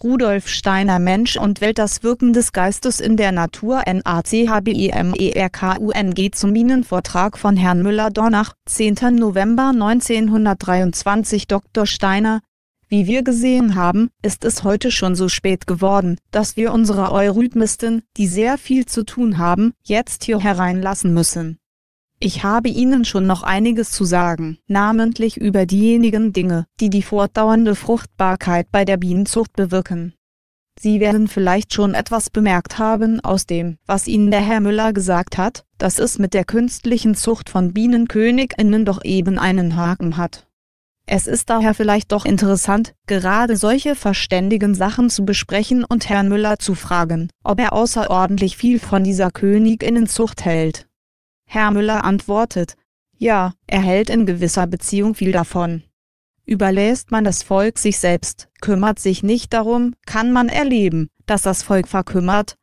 Rudolf Steiner Mensch und Welt das Wirken des Geistes in der Natur NACHBIMERKUNG e zum Minenvortrag von Herrn Müller-Dornach, 10. November 1923 Dr. Steiner. Wie wir gesehen haben, ist es heute schon so spät geworden, dass wir unsere Eurythmisten, die sehr viel zu tun haben, jetzt hier hereinlassen müssen. Ich habe Ihnen schon noch einiges zu sagen, namentlich über diejenigen Dinge, die die fortdauernde Fruchtbarkeit bei der Bienenzucht bewirken. Sie werden vielleicht schon etwas bemerkt haben aus dem, was Ihnen der Herr Müller gesagt hat, dass es mit der künstlichen Zucht von Bienenköniginnen doch eben einen Haken hat. Es ist daher vielleicht doch interessant, gerade solche verständigen Sachen zu besprechen und Herrn Müller zu fragen, ob er außerordentlich viel von dieser Königinnenzucht hält. Herr Müller antwortet, ja, er hält in gewisser Beziehung viel davon. Überlässt man das Volk sich selbst, kümmert sich nicht darum, kann man erleben, dass das Volk verkümmert.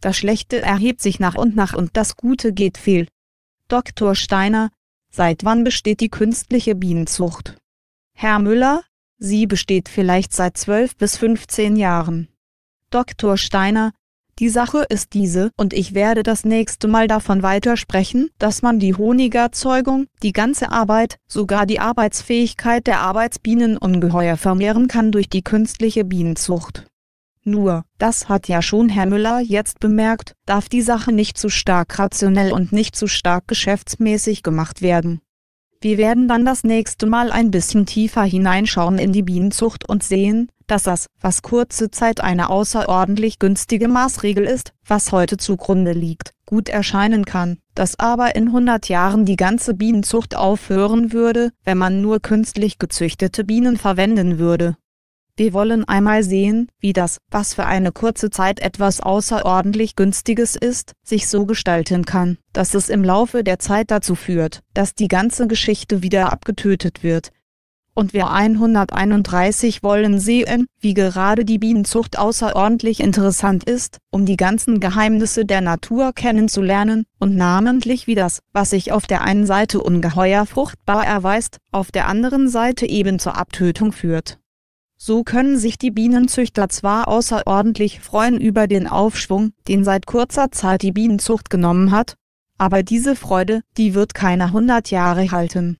Das Schlechte erhebt sich nach und nach und das Gute geht fehl. Dr. Steiner, seit wann besteht die künstliche Bienenzucht? Herr Müller, sie besteht vielleicht seit 12 bis 15 Jahren. Dr. Steiner, die Sache ist diese, und ich werde das nächste Mal davon weitersprechen, dass man die Honigerzeugung, die ganze Arbeit, sogar die Arbeitsfähigkeit der Arbeitsbienen ungeheuer vermehren kann durch die künstliche Bienenzucht. Nur, das hat ja schon Herr Müller jetzt bemerkt, darf die Sache nicht zu stark rationell und nicht zu stark geschäftsmäßig gemacht werden. Wir werden dann das nächste Mal ein bisschen tiefer hineinschauen in die Bienenzucht und sehen, dass das, was kurze Zeit eine außerordentlich günstige Maßregel ist, was heute zugrunde liegt, gut erscheinen kann, dass aber in 100 Jahren die ganze Bienenzucht aufhören würde, wenn man nur künstlich gezüchtete Bienen verwenden würde. Wir wollen einmal sehen, wie das, was für eine kurze Zeit etwas außerordentlich günstiges ist, sich so gestalten kann, dass es im Laufe der Zeit dazu führt, dass die ganze Geschichte wieder abgetötet wird, und wir 131 wollen sehen, wie gerade die Bienenzucht außerordentlich interessant ist, um die ganzen Geheimnisse der Natur kennenzulernen, und namentlich wie das, was sich auf der einen Seite ungeheuer fruchtbar erweist, auf der anderen Seite eben zur Abtötung führt. So können sich die Bienenzüchter zwar außerordentlich freuen über den Aufschwung, den seit kurzer Zeit die Bienenzucht genommen hat, aber diese Freude, die wird keine hundert Jahre halten.